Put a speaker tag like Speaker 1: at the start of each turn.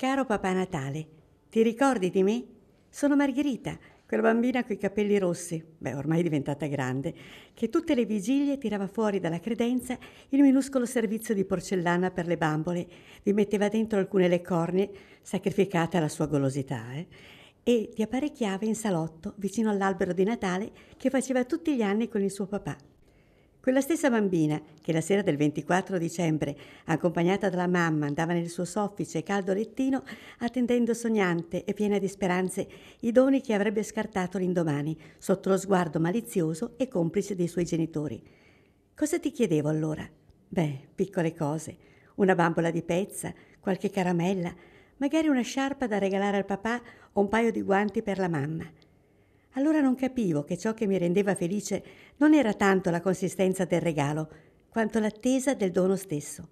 Speaker 1: Caro Papà Natale, ti ricordi di me? Sono Margherita, quella bambina coi capelli rossi, beh ormai diventata grande, che tutte le vigilie tirava fuori dalla credenza il minuscolo servizio di porcellana per le bambole, vi metteva dentro alcune le corne, sacrificate alla sua golosità, eh? e ti apparecchiava in salotto vicino all'albero di Natale che faceva tutti gli anni con il suo papà. Quella stessa bambina che la sera del 24 dicembre, accompagnata dalla mamma, andava nel suo soffice e caldo lettino, attendendo sognante e piena di speranze i doni che avrebbe scartato l'indomani, sotto lo sguardo malizioso e complice dei suoi genitori. Cosa ti chiedevo allora? Beh, piccole cose. Una bambola di pezza, qualche caramella, magari una sciarpa da regalare al papà o un paio di guanti per la mamma. Allora non capivo che ciò che mi rendeva felice non era tanto la consistenza del regalo, quanto l'attesa del dono stesso.